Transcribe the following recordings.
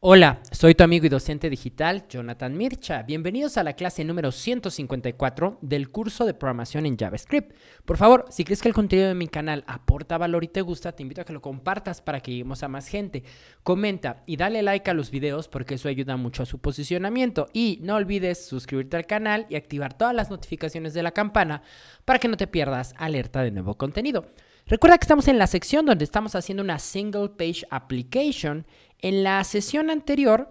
Hola, soy tu amigo y docente digital Jonathan Mircha. Bienvenidos a la clase número 154 del curso de programación en JavaScript. Por favor, si crees que el contenido de mi canal aporta valor y te gusta, te invito a que lo compartas para que lleguemos a más gente. Comenta y dale like a los videos porque eso ayuda mucho a su posicionamiento. Y no olvides suscribirte al canal y activar todas las notificaciones de la campana para que no te pierdas alerta de nuevo contenido. Recuerda que estamos en la sección donde estamos haciendo una single page application en la sesión anterior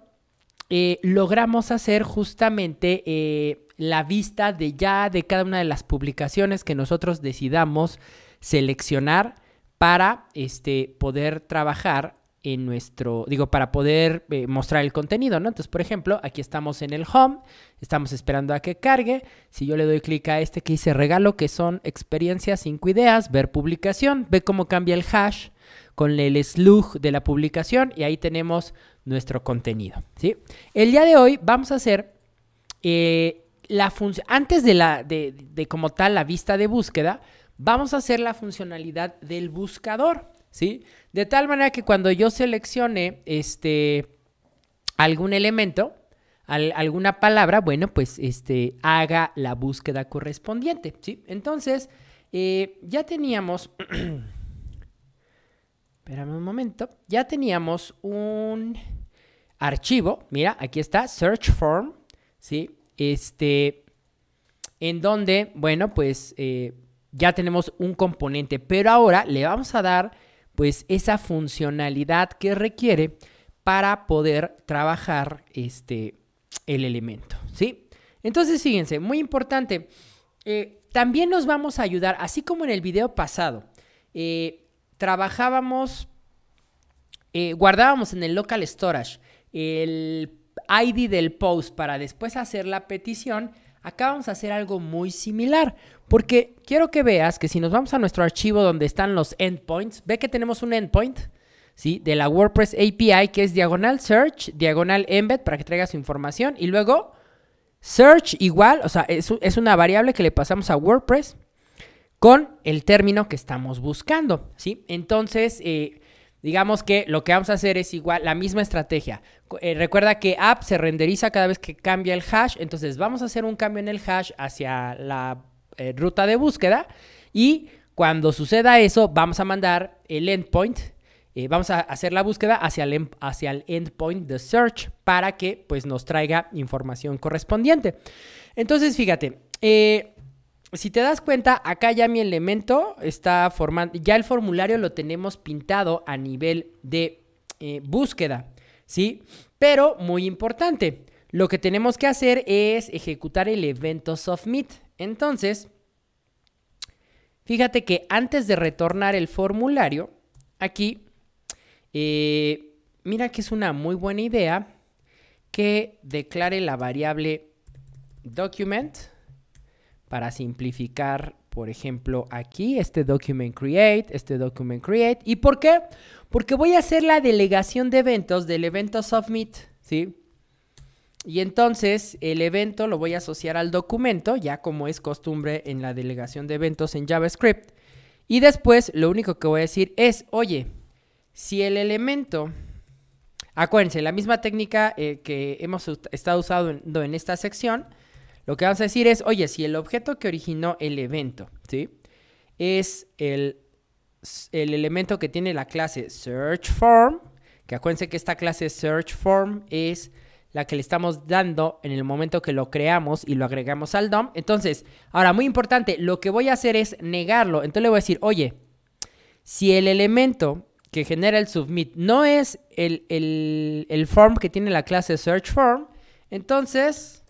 eh, logramos hacer justamente eh, la vista de ya de cada una de las publicaciones que nosotros decidamos seleccionar para este, poder trabajar en nuestro, digo, para poder eh, mostrar el contenido, ¿no? Entonces, por ejemplo, aquí estamos en el home, estamos esperando a que cargue. Si yo le doy clic a este que dice regalo, que son experiencias, cinco ideas, ver publicación, ve cómo cambia el hash con el slug de la publicación y ahí tenemos nuestro contenido, ¿sí? El día de hoy vamos a hacer eh, la función, antes de la, de, de como tal la vista de búsqueda, vamos a hacer la funcionalidad del buscador. ¿sí? De tal manera que cuando yo seleccione este, algún elemento, alguna palabra, bueno, pues este, haga la búsqueda correspondiente, ¿sí? Entonces, eh, ya teníamos... Espérame un momento. Ya teníamos un archivo. Mira, aquí está, search form, ¿sí? Este, en donde, bueno, pues eh, ya tenemos un componente, pero ahora le vamos a dar pues esa funcionalidad que requiere para poder trabajar este, el elemento, ¿sí? Entonces, fíjense, muy importante, eh, también nos vamos a ayudar, así como en el video pasado, eh, trabajábamos, eh, guardábamos en el local storage el ID del post para después hacer la petición, acá vamos a hacer algo muy similar. Porque quiero que veas que si nos vamos a nuestro archivo donde están los endpoints, ve que tenemos un endpoint ¿sí? de la WordPress API que es diagonal search, diagonal embed para que traiga su información y luego search igual, o sea, es, una variable que le pasamos a WordPress con el término que estamos buscando. ¿sí? Entonces, eh, digamos que lo que vamos a hacer es igual, la misma estrategia. Eh, recuerda que app se renderiza cada vez que cambia el hash, entonces vamos a hacer un cambio en el hash hacia la eh, ruta de búsqueda y cuando suceda eso vamos a mandar el endpoint, eh, vamos a hacer la búsqueda hacia el, em-, hacia endpoint de search para que pues nos traiga información correspondiente. Entonces fíjate, eh, si te das cuenta, acá ya mi elemento está formando, ya el formulario lo tenemos pintado a nivel de búsqueda, ¿sí? Pero muy importante, lo que tenemos que hacer es ejecutar el evento submit. Entonces, fíjate que antes de retornar el formulario, aquí, eh, mira que es una muy buena idea que declare la variable document para simplificar, por ejemplo, aquí este document create, este document create. ¿Y por qué? Porque voy a hacer la delegación de eventos del evento submit, ¿sí? Y entonces el evento lo voy a asociar al documento, ya como es costumbre en la delegación de eventos en JavaScript. Y después lo único que voy a decir es, oye, si el elemento... Acuérdense, la misma técnica eh, que hemos estado usando en esta sección, lo que vamos a decir es, oye, si el objeto que originó el evento, ¿sí? Es el, el elemento que tiene la clase search form, que acuérdense que esta clase search form es la que le estamos dando en el momento que lo creamos y lo agregamos al DOM. Entonces, ahora, muy importante, lo que voy a hacer es negarlo. Entonces le voy a decir, oye, si el elemento que genera el submit no es el, el form que tiene la clase search form, entonces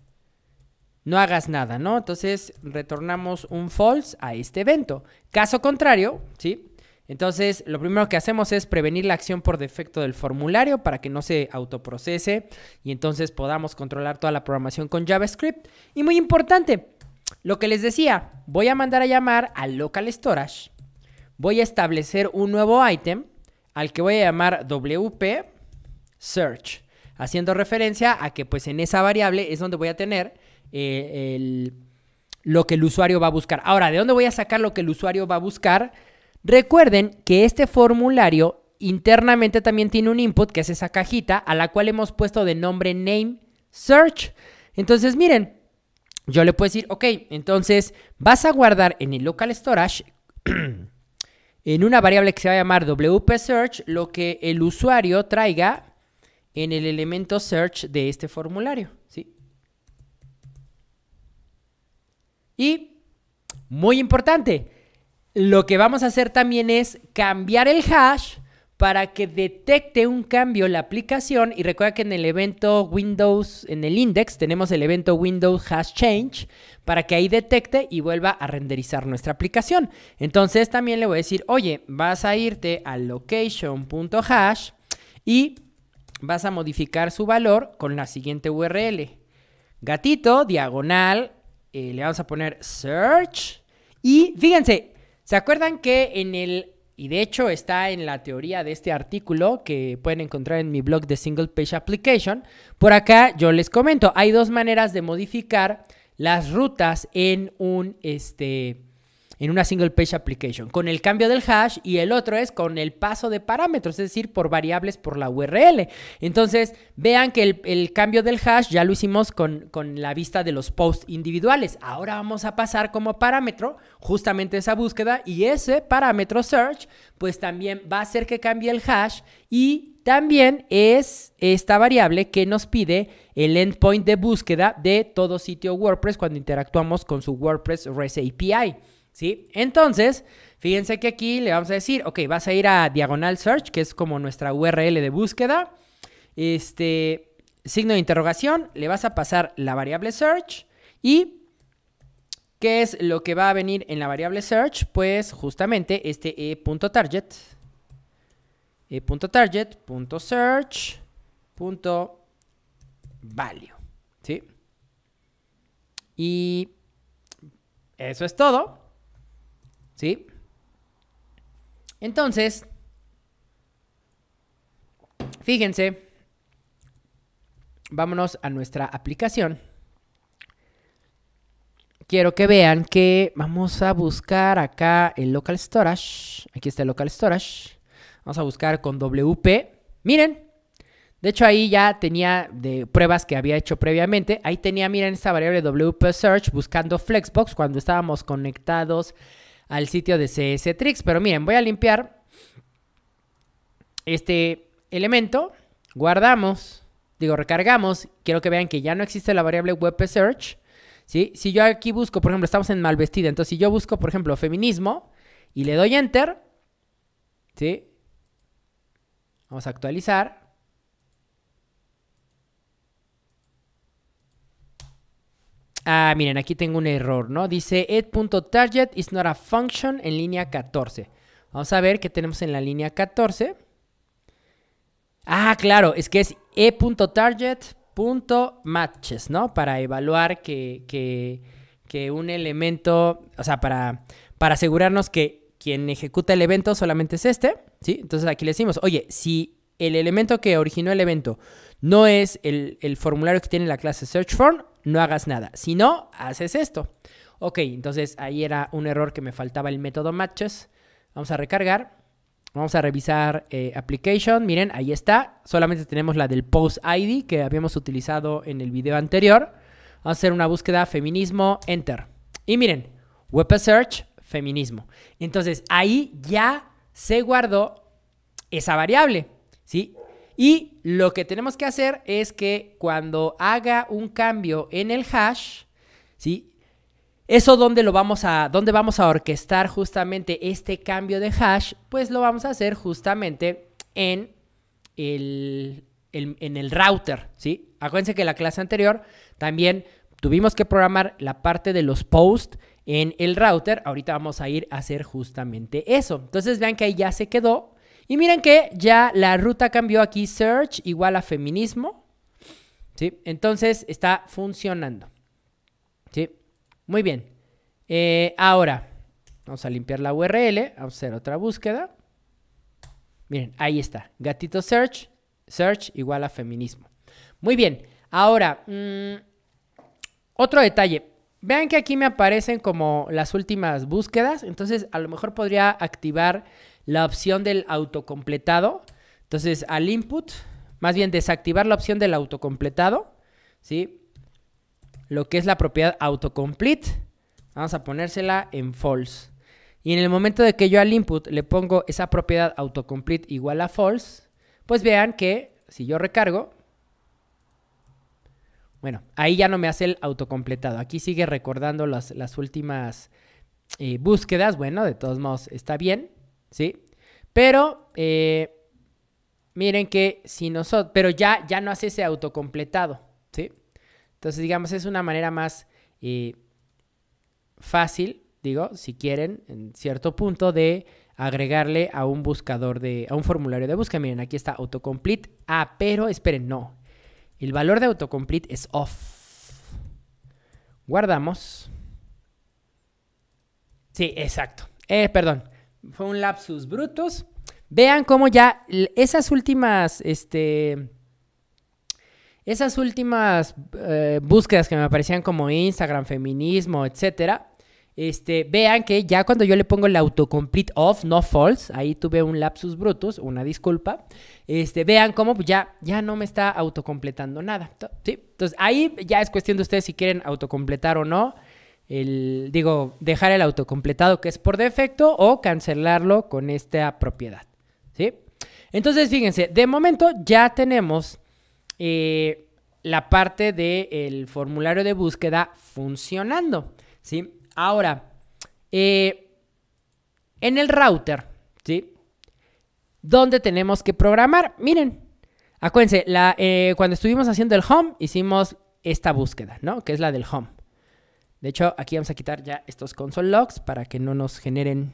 no hagas nada, ¿no? Entonces retornamos un false a este evento. Caso contrario, ¿sí? Entonces, lo primero que hacemos es prevenir la acción por defecto del formulario para que no se autoprocese y entonces podamos controlar toda la programación con JavaScript. Y muy importante, lo que les decía, voy a mandar a llamar al local storage. Voy a establecer un nuevo item al que voy a llamar WP search, haciendo referencia a que pues en esa variable es donde voy a tener eh, lo que el usuario va a buscar. Ahora, ¿de dónde voy a sacar lo que el usuario va a buscar? Recuerden que este formulario internamente también tiene un input, que es esa cajita, a la cual hemos puesto de nombre name search. Entonces, miren, yo le puedo decir, ok, entonces vas a guardar en el local storage, en una variable que se va a llamar WP search, lo que el usuario traiga en el elemento search de este formulario. ¿sí? Y, muy importante, lo que vamos a hacer también es cambiar el hash para que detecte un cambio la aplicación y recuerda que en el evento Windows, en el index, tenemos el evento Windows Hash Change para que ahí detecte y vuelva a renderizar nuestra aplicación. Entonces también le voy a decir, oye, vas a irte a location.hash y vas a modificar su valor con la siguiente URL. Gatito, diagonal, eh, le vamos a poner search y fíjense, ¿Se acuerdan que en el... Y de hecho está en la teoría de este artículo que pueden encontrar en mi blog de Single Page Application. Por acá yo les comento, hay dos maneras de modificar las rutas en un, este, en una single page application, con el cambio del hash y el otro es con el paso de parámetros, es decir, por variables por la URL. Entonces, vean que el, cambio del hash ya lo hicimos con, con la vista de los posts individuales. Ahora vamos a pasar como parámetro justamente esa búsqueda y ese parámetro search, pues también va a hacer que cambie el hash y también es esta variable que nos pide el endpoint de búsqueda de todo sitio WordPress cuando interactuamos con su WordPress REST API. ¿sí? Entonces, fíjense que aquí le vamos a decir, ok, vas a ir a diagonal search, que es como nuestra URL de búsqueda, este, signo de interrogación, le vas a pasar la variable search y... ¿Qué es lo que va a venir en la variable search? Pues justamente este e.target. e.target.search.value. ¿Sí? Y eso es todo. ¿Sí? Entonces, fíjense, vámonos a nuestra aplicación. Quiero que vean que vamos a buscar acá el local storage. Aquí está el local storage. Vamos a buscar con WP. Miren, de hecho, ahí ya tenía de pruebas que había hecho previamente. Ahí tenía, miren, esta variable WP search buscando Flexbox cuando estábamos conectados al sitio de CS Tricks. Pero miren, voy a limpiar este elemento, guardamos, digo, recargamos. Quiero que vean que ya no existe la variable web search. ¿sí? Si yo aquí busco, por ejemplo, estamos en Malvestida, entonces si yo busco, por ejemplo, feminismo y le doy enter, ¿sí? Vamos a actualizar. Ah, miren, aquí tengo un error, ¿no? Dice ed.target is not a function en línea 14. Vamos a ver qué tenemos en la línea 14. Ah, claro, es que es e.target.matches, ¿no? Para evaluar que, un elemento, o sea, para, para asegurarnos que quien ejecuta el evento solamente es este, ¿sí? Entonces aquí le decimos, oye, si el elemento que originó el evento no es el, formulario que tiene la clase search no hagas nada. Si no, haces esto. Ok, entonces ahí era un error que me faltaba el método matches. Vamos a recargar. Vamos a revisar eh, application. Miren, ahí está. Solamente tenemos la del post ID que habíamos utilizado en el video anterior. Vamos a hacer una búsqueda feminismo, enter. Y miren, web search, feminismo. Entonces ahí ya se guardó esa variable. ¿sí? Y lo que tenemos que hacer es que cuando haga un cambio en el hash, ¿sí? Eso donde lo vamos a, vamos a orquestar justamente este cambio de hash, pues lo vamos a hacer justamente en el, en el router, ¿sí? Acuérdense que la clase anterior también tuvimos que programar la parte de los posts en el router. Ahorita vamos a ir a hacer justamente eso. Entonces vean que ahí ya se quedó y miren que ya la ruta cambió aquí, search igual a feminismo. ¿Sí? Entonces está funcionando. ¿Sí? Muy bien. Eh, ahora, vamos a limpiar la URL, vamos a hacer otra búsqueda. Miren, ahí está. Gatito search, search igual a feminismo. Muy bien. Ahora, mm, otro detalle. Vean que aquí me aparecen como las últimas búsquedas, entonces a lo mejor podría activar la opción del autocompletado. Entonces, al input, más bien desactivar la opción del autocompletado, ¿sí? Lo que es la propiedad autocomplete, vamos a ponérsela en false. Y en el momento de que yo al input le pongo esa propiedad autocomplete igual a false, pues vean que si yo recargo, bueno, ahí ya no me hace el autocompletado. Aquí sigue recordando las, las últimas eh, búsquedas. Bueno, de todos modos está bien. ¿sí? Pero eh, miren que si nosotros, pero ya, ya no hace ese autocompletado, ¿sí? Entonces, digamos, es una manera más eh, fácil, digo, si quieren, en cierto punto, de agregarle a un buscador de, a un formulario de búsqueda. Miren, aquí está autocomplete. Ah, pero esperen, no. El valor de autocomplete es off. Guardamos. Sí, exacto. Eh, perdón fue un lapsus brutus. Vean cómo ya esas últimas, este, esas últimas eh, búsquedas que me aparecían como Instagram, feminismo, etcétera, este, vean que ya cuando yo le pongo el autocomplete off, no false, ahí tuve un lapsus brutus, una disculpa. Este, vean cómo ya, ya no me está autocompletando nada. ¿sí? Entonces ahí ya es cuestión de ustedes si quieren autocompletar o no el, digo, dejar el auto completado que es por defecto o cancelarlo con esta propiedad, ¿sí? Entonces, fíjense, de momento ya tenemos eh, la parte del formulario de búsqueda funcionando, ¿sí? Ahora, eh, en el router, ¿sí? ¿Dónde tenemos que programar? Miren, acuérdense, la, eh, cuando estuvimos haciendo el home, hicimos esta búsqueda, ¿no? Que es la del home. De hecho, aquí vamos a quitar ya estos console logs para que no nos generen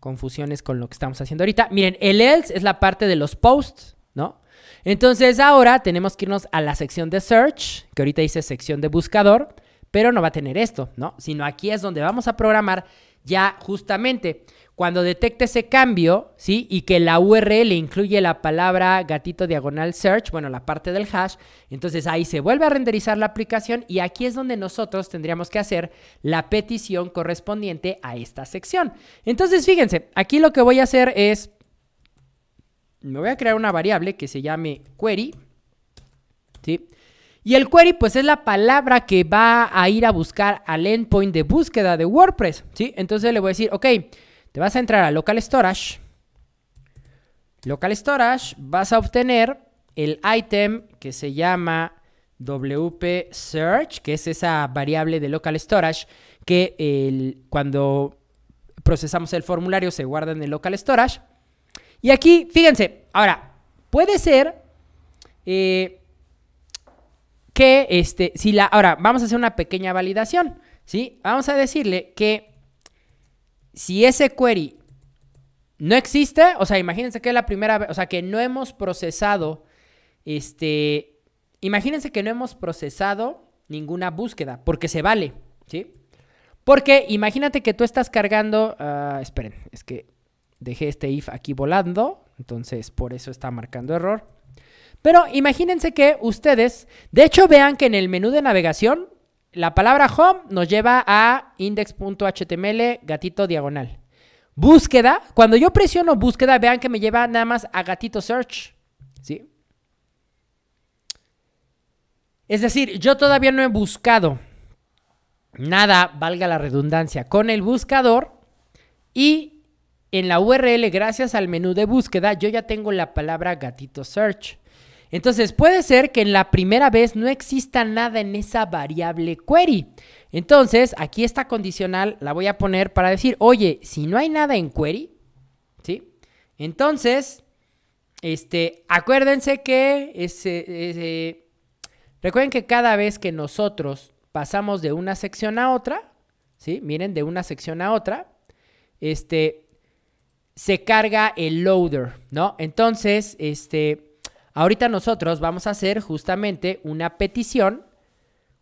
confusiones con lo que estamos haciendo ahorita. Miren, el else es la parte de los posts, ¿no? Entonces ahora tenemos que irnos a la sección de search, que ahorita dice sección de buscador, pero no va a tener esto, ¿no? Sino aquí es donde vamos a programar ya justamente cuando detecte ese cambio, ¿sí? Y que la URL incluye la palabra gatito diagonal search, bueno, la parte del hash, entonces ahí se vuelve a renderizar la aplicación y aquí es donde nosotros tendríamos que hacer la petición correspondiente a esta sección. Entonces, fíjense, aquí lo que voy a hacer es, me voy a crear una variable que se llame query, ¿sí? Y el query, pues es la palabra que va a ir a buscar al endpoint de búsqueda de WordPress, ¿sí? Entonces le voy a decir, ok, te vas a entrar a Local Storage. Local Storage, vas a obtener el item que se llama WPSearch, que es esa variable de Local Storage que cuando procesamos el formulario se guarda en el Local Storage. Y aquí, fíjense, ahora, puede ser eh, que, este, si la, ahora, vamos a hacer una pequeña validación, ¿sí? Vamos a decirle que si ese query no existe, o sea, imagínense que es la primera vez, o sea, que no hemos procesado, este, imagínense que no hemos procesado ninguna búsqueda, porque se vale, ¿sí? Porque imagínate que tú estás cargando, ah, esperen, es que dejé este if aquí volando, entonces por eso está marcando error. Pero imagínense que ustedes, de hecho vean que en el menú de navegación la palabra home nos lleva a index.html gatito diagonal. Búsqueda, cuando yo presiono búsqueda, vean que me lleva nada más a gatito search. ¿Sí? Es decir, yo todavía no he buscado nada, valga la redundancia, con el buscador y en la URL, gracias al menú de búsqueda, yo ya tengo la palabra gatito search. Entonces puede ser que en la primera vez no exista nada en esa variable query. Entonces aquí esta condicional la voy a poner para decir, oye, si no hay nada en query, ¿sí? Entonces, este, acuérdense que ese, recuerden que cada vez que nosotros pasamos de una sección a otra, ¿sí? Miren, de una sección a otra, este, se carga el loader, ¿no? Entonces, este, Ahorita nosotros vamos a hacer justamente una petición.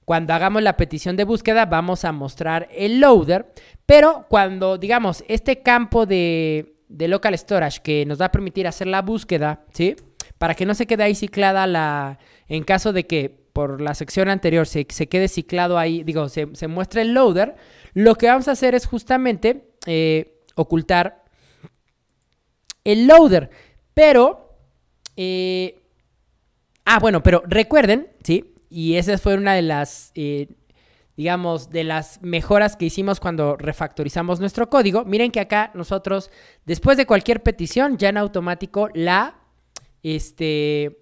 Cuando hagamos la petición de búsqueda vamos a mostrar el loader, pero cuando digamos este campo de, local storage que nos va a permitir hacer la búsqueda, ¿sí? Para que no se quede ahí ciclada la... En caso de que por la sección anterior se, quede ciclado ahí, digo, se, muestre muestra el loader, lo que vamos a hacer es justamente eh, ocultar el loader. Pero eh, Ah, bueno, pero recuerden, ¿sí? Y esa fue una de las, eh, digamos, de las mejoras que hicimos cuando refactorizamos nuestro código. Miren que acá nosotros, después de cualquier petición, ya en automático la, este,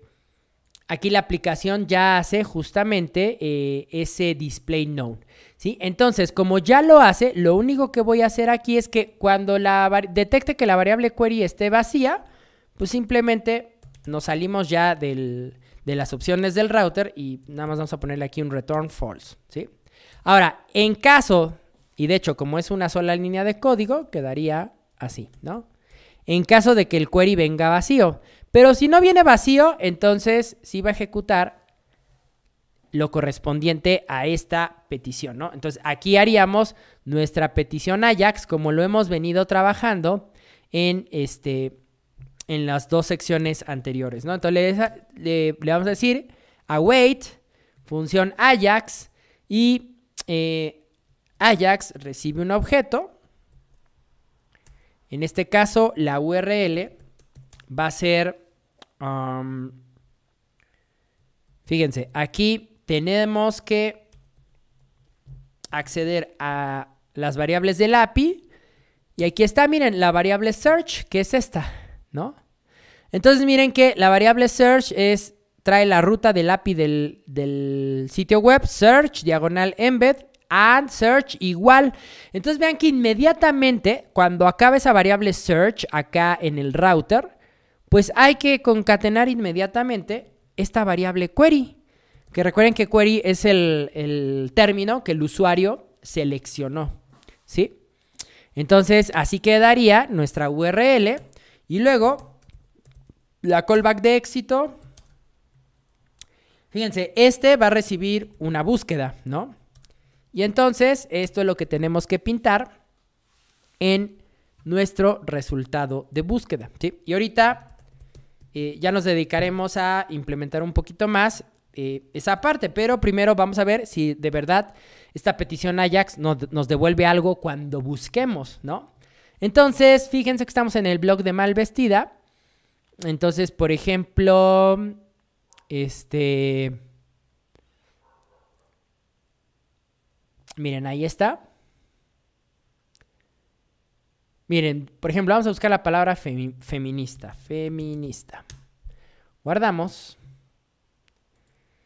aquí la aplicación ya hace justamente eh, ese display known. ¿sí? Entonces, como ya lo hace, lo único que voy a hacer aquí es que cuando la detecte que la variable query esté vacía, pues simplemente nos salimos ya del, de las opciones del router y nada más vamos a ponerle aquí un return false, ¿sí? Ahora, en caso, y de hecho como es una sola línea de código, quedaría así, ¿no? En caso de que el query venga vacío. Pero si no viene vacío, entonces sí va a ejecutar lo correspondiente a esta petición, ¿no? Entonces aquí haríamos nuestra petición Ajax como lo hemos venido trabajando en este en las dos secciones anteriores, ¿no? Entonces le, vamos a decir await, función Ajax, y eh, Ajax recibe un objeto. En este caso, la URL va a ser, um, fíjense, aquí tenemos que acceder a las variables del API. Y aquí está, miren, la variable search, que es esta, ¿no? Entonces miren que la variable search es, trae la ruta del API del, sitio web, search, diagonal embed, and search igual. Entonces vean que inmediatamente cuando acaba esa variable search acá en el router, pues hay que concatenar inmediatamente esta variable query. Que recuerden que query es el, el término que el usuario seleccionó, ¿sí? Entonces así quedaría nuestra URL y luego la callback de éxito. Fíjense, este va a recibir una búsqueda, ¿no? Y entonces, esto es lo que tenemos que pintar en nuestro resultado de búsqueda. ¿sí? Y ahorita eh, ya nos dedicaremos a implementar un poquito más eh, esa parte, pero primero vamos a ver si de verdad esta petición Ajax nos, nos devuelve algo cuando busquemos, ¿no? Entonces, fíjense que estamos en el blog de Malvestida entonces, por ejemplo, este... Miren, ahí está. Miren, por ejemplo, vamos a buscar la palabra feminista. Feminista. Guardamos.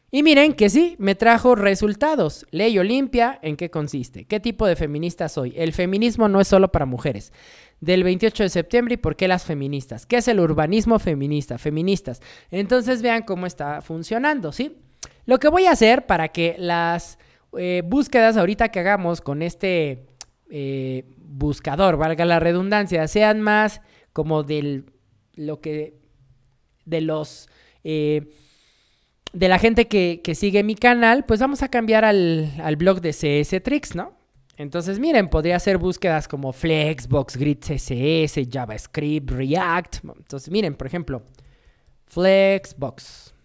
Y miren que sí, me trajo resultados. Ley Olimpia, ¿en qué consiste? ¿Qué tipo de feminista soy? El feminismo no es solo para mujeres. Del 28 de septiembre y por qué las feministas. ¿Qué es el urbanismo feminista? Feministas. Entonces vean cómo está funcionando, ¿sí? Lo que voy a hacer para que las eh, búsquedas ahorita que hagamos con este eh, buscador, valga la redundancia, sean más como del lo que de los... Eh, de la gente que, sigue mi canal, pues vamos a cambiar al, blog de CS Tricks, ¿no? Entonces, miren, podría hacer búsquedas como Flexbox, Grid CSS, JavaScript, React. Entonces, miren, por ejemplo, Flexbox.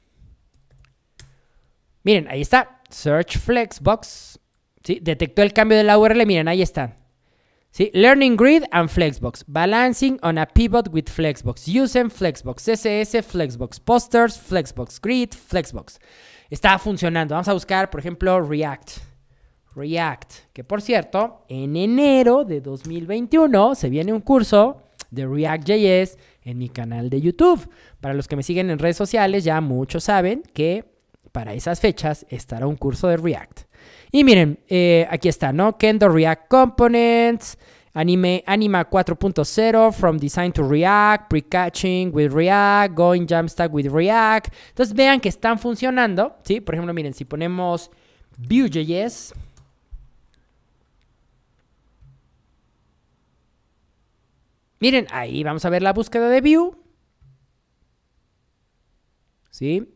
Miren, ahí está. Search Flexbox. ¿Sí? Detectó el cambio de la URL. Miren, ahí está. ¿Sí? Learning Grid and Flexbox. Balancing on a Pivot with Flexbox. Using Flexbox. CSS, Flexbox Posters, Flexbox Grid, Flexbox. Está funcionando. Vamos a buscar, por ejemplo, React. React. Que por cierto, en enero de 2021 se viene un curso de React.js en mi canal de YouTube. Para los que me siguen en redes sociales, ya muchos saben que para esas fechas estará un curso de React. Y miren, eh, aquí está, ¿no? Kendo React Components, Anime, Anima 4.0, From Design to React, Pre-Catching with React, Going Jamstack with React. Entonces vean que están funcionando, ¿sí? Por ejemplo, miren, si ponemos Vue.js... Miren, ahí vamos a ver la búsqueda de Vue. ¿Sí?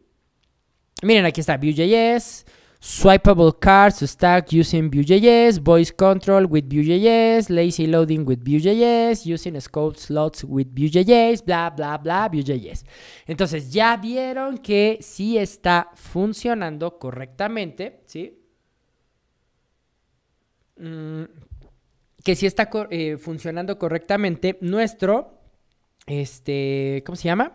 Miren, aquí está Vue.js. Swipeable cards stack using Vue.js, voice control with Vue.js, lazy loading with Vue.js, using scope slots with Vue.js, bla, bla, bla, Vue.js. Entonces ya vieron que sí está funcionando correctamente, ¿sí? Mm, que sí está eh, funcionando correctamente nuestro, este, ¿cómo se llama?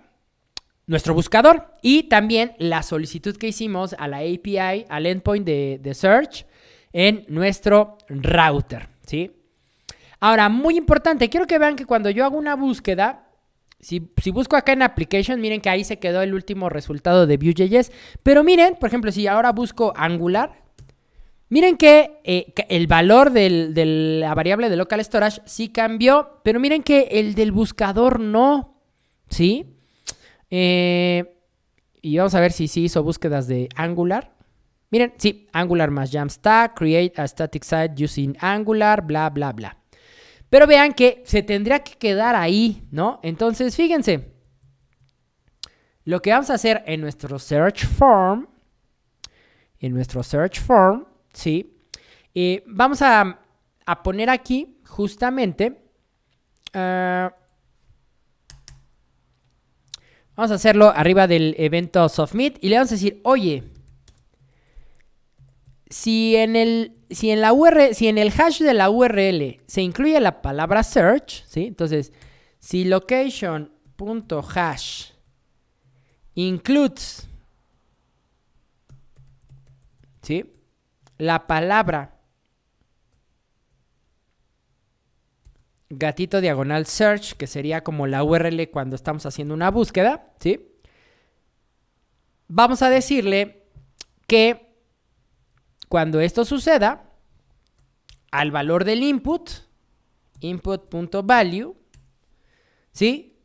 nuestro buscador y también la solicitud que hicimos a la API, al endpoint de, de search en nuestro router, ¿sí? Ahora, muy importante, quiero que vean que cuando yo hago una búsqueda, si, busco acá en Application, miren que ahí se quedó el último resultado de Vue.js. Pero miren, por ejemplo, si ahora busco Angular, miren que, eh, el valor de la variable de local storage sí cambió, pero miren que el del buscador no, ¿sí? Eh, y vamos a ver si se hizo búsquedas de Angular. Miren, sí, Angular más Jamstack, create a static site using Angular, bla, bla, bla. Pero vean que se tendría que quedar ahí, ¿no? Entonces, fíjense. Lo que vamos a hacer en nuestro search form, en nuestro search form, ¿sí? Eh, vamos a, poner aquí justamente ah, Vamos a hacerlo arriba del evento submit y le vamos a decir, oye, si en el si en la URL, si en el hash de la URL se incluye la palabra search, ¿sí? Entonces, si location.hash includes ¿sí? la palabra gatito diagonal search, que sería como la URL cuando estamos haciendo una búsqueda, ¿sí? Vamos a decirle que cuando esto suceda, al valor del input, input.value, ¿sí?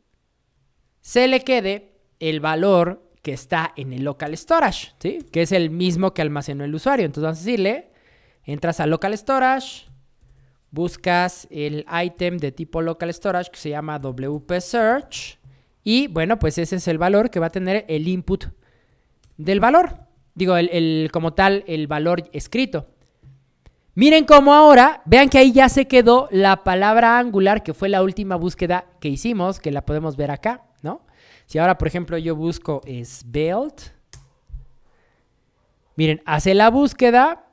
Se le quede el valor que está en el local storage, ¿sí? Que es el mismo que almacenó el usuario. Entonces vamos a decirle, entras a local storage, buscas el item de tipo local storage que se llama WP search y bueno, pues ese es el valor que va a tener el input del valor. Digo, el, como tal, el valor escrito. Miren cómo ahora, vean que ahí ya se quedó la palabra angular, que fue la última búsqueda que hicimos, que la podemos ver acá, ¿no? Si ahora, por ejemplo, yo busco es miren, hace la búsqueda,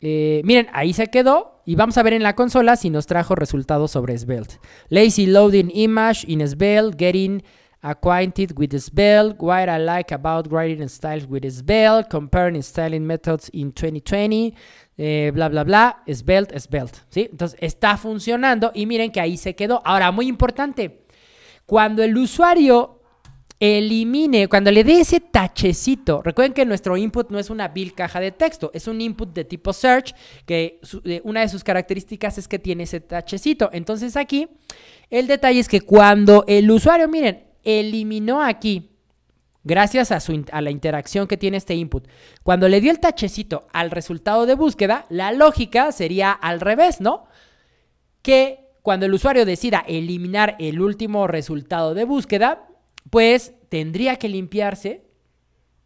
eh, miren, ahí se quedó y vamos a ver en la consola si nos trajo resultados sobre Svelte. Lazy loading image in Svelte, getting acquainted with Svelte, what I like about writing styles with Svelte, comparing styling methods in 2020, eh, bla, bla, bla, Svelte, Svelte. ¿sí? Entonces está funcionando y miren que ahí se quedó. Ahora, muy importante, cuando el usuario elimine, cuando le dé ese tachecito, recuerden que nuestro input no es una vil caja de texto, es un input de tipo search, que una de sus características es que tiene ese tachecito. Entonces aquí, el detalle es que cuando el usuario, miren, eliminó aquí, gracias a, su, a la interacción que tiene este input, cuando le dio el tachecito al resultado de búsqueda, la lógica sería al revés, ¿no? Que cuando el usuario decida eliminar el último resultado de búsqueda, pues tendría que limpiarse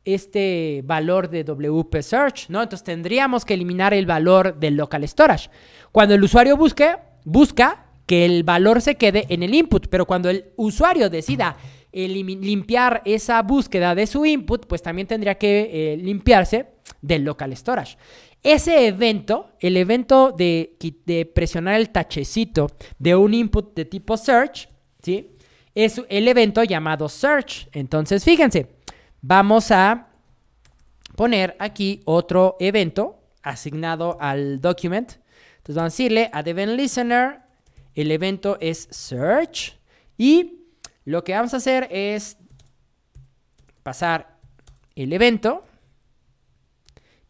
este valor de WP Search, ¿no? Entonces tendríamos que eliminar el valor del local storage. Cuando el usuario busque, busca que el valor se quede en el input, pero cuando el usuario decida limpiar esa búsqueda de su input, pues también tendría que eh, limpiarse del local storage. Ese evento, el evento de, de presionar el tachecito de un input de tipo search, ¿sí? es el evento llamado Search. Entonces, fíjense, vamos a poner aquí otro evento asignado al document. Entonces vamos a decirle a event listener, el evento es search y lo que vamos a hacer es pasar el evento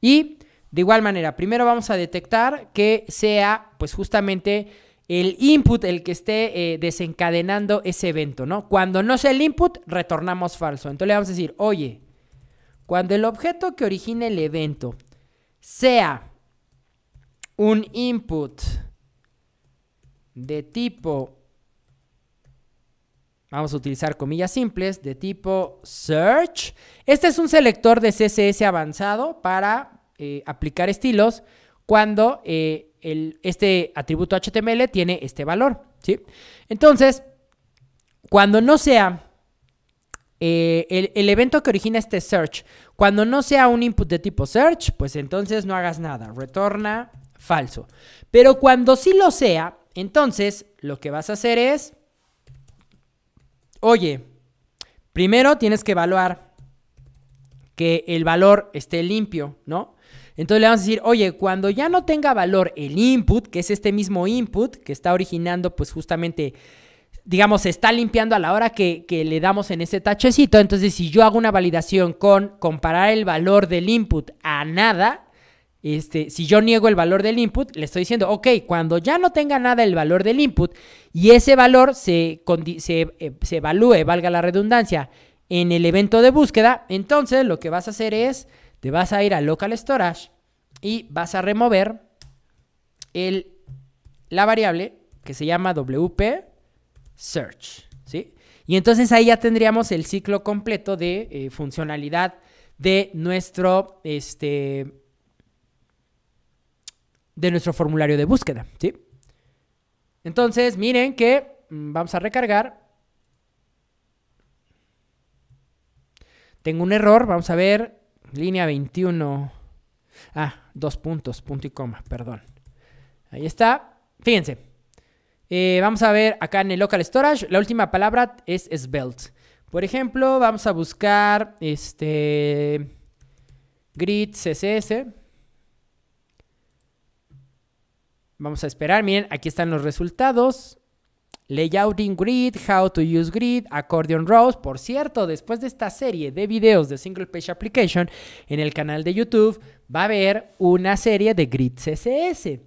y de igual manera, primero vamos a detectar que sea pues justamente el input el que esté eh, desencadenando ese evento, ¿no? Cuando no sea el input, retornamos falso. Entonces le vamos a decir, oye, cuando el objeto que origine el evento sea un input de tipo, vamos a utilizar comillas simples, de tipo search. Este es un selector de CSS avanzado para eh, aplicar estilos cuando... Eh, este atributo HTML tiene este valor, ¿sí? Entonces, cuando no sea eh, el, el, evento que origina este search, cuando no sea un input de tipo search, pues entonces no hagas nada, retorna falso. Pero cuando sí lo sea, entonces lo que vas a hacer es, oye, primero tienes que evaluar que el valor esté limpio, ¿no? Entonces le vamos a decir, oye, cuando ya no tenga valor el input, que es este mismo input que está originando pues justamente digamos, se está limpiando a la hora que, le damos en ese tachecito. Entonces, si yo hago una validación con comparar el valor del input a nada, este, si yo niego el valor del input, le estoy diciendo, ok, cuando ya no tenga nada el valor del input y ese valor se, eh, se evalúe, valga la redundancia, en el evento de búsqueda, entonces lo que vas a hacer es te vas a ir a local storage y vas a remover la variable que se llama WP search, ¿sí? Y entonces ahí ya tendríamos el ciclo completo de eh, funcionalidad de nuestro, este, de nuestro formulario de búsqueda, ¿sí? Entonces, miren que mm, vamos a recargar. Tengo un error, vamos a ver línea 21. Ah, dos puntos, punto y coma, perdón. Ahí está. Fíjense. Eh, vamos a ver acá en el local storage. La última palabra es svelte. Por ejemplo, vamos a buscar este grid css. Vamos a esperar. Miren, aquí están los resultados. Layouting Grid, How to Use Grid, Accordion Rows. Por cierto, después de esta serie de videos de Single Page Application, en el canal de YouTube va a haber una serie de Grid CSS.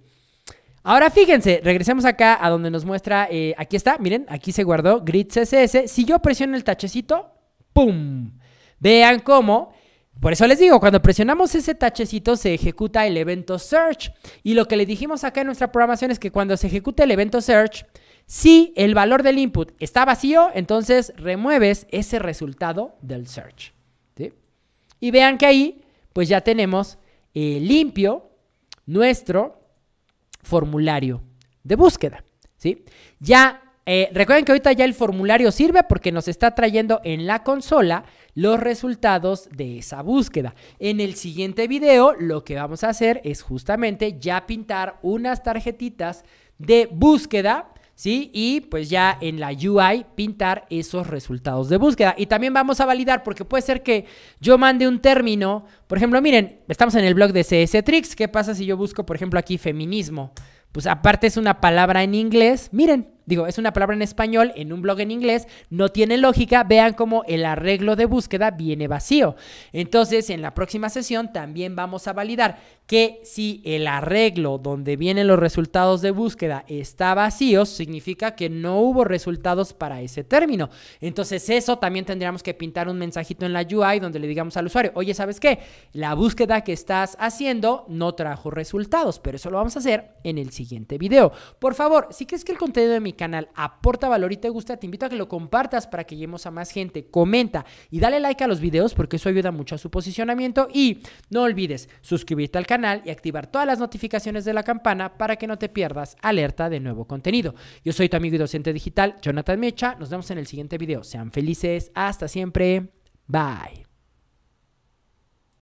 Ahora fíjense, regresemos acá a donde nos muestra, eh, aquí está, miren, aquí se guardó Grid CSS. Si yo presiono el tachecito, ¡pum! Vean cómo por eso les digo, cuando presionamos ese tachecito se ejecuta el evento search. Y lo que le dijimos acá en nuestra programación es que cuando se ejecute el evento search, si el valor del input está vacío, entonces remueves ese resultado del search. Y vean que ahí, pues ya tenemos eh, limpio nuestro formulario de búsqueda. ¿sí? Ya, eh, recuerden que ahorita ya el formulario sirve porque nos está trayendo en la consola los resultados de esa búsqueda. En el siguiente video lo que vamos a hacer es justamente ya pintar unas tarjetitas de búsqueda y pues ya en la UI pintar esos resultados de búsqueda. Y también vamos a validar porque puede ser que yo mande un término, por ejemplo, miren, estamos en el blog de CS Tricks, ¿qué pasa si yo busco, por ejemplo, aquí feminismo? Pues aparte es una palabra en inglés, miren, Digo, es una palabra en español en un blog en inglés, no tiene lógica, vean cómo el arreglo de búsqueda viene vacío. Entonces, en la próxima sesión también vamos a validar que si el arreglo donde vienen los resultados de búsqueda está vacío, significa que no hubo resultados para ese término. Entonces, eso también tendríamos que pintar un mensajito en la UI donde le digamos al usuario, oye, ¿sabes qué? La búsqueda que estás haciendo no trajo resultados, pero eso lo vamos a hacer en el siguiente video. Por favor, si crees que el contenido de mi canal aporta valor y te gusta, te invito a que lo compartas para que lleguemos a más gente. Comenta y dale like a los videos porque eso ayuda mucho a su posicionamiento. Y no olvides suscribirte al canal y activar todas las notificaciones de la campana para que no te pierdas alerta de nuevo contenido. Yo soy tu amigo y docente digital, Jonathan Mecha. Nos vemos en el siguiente video. Sean felices. Hasta siempre. Bye.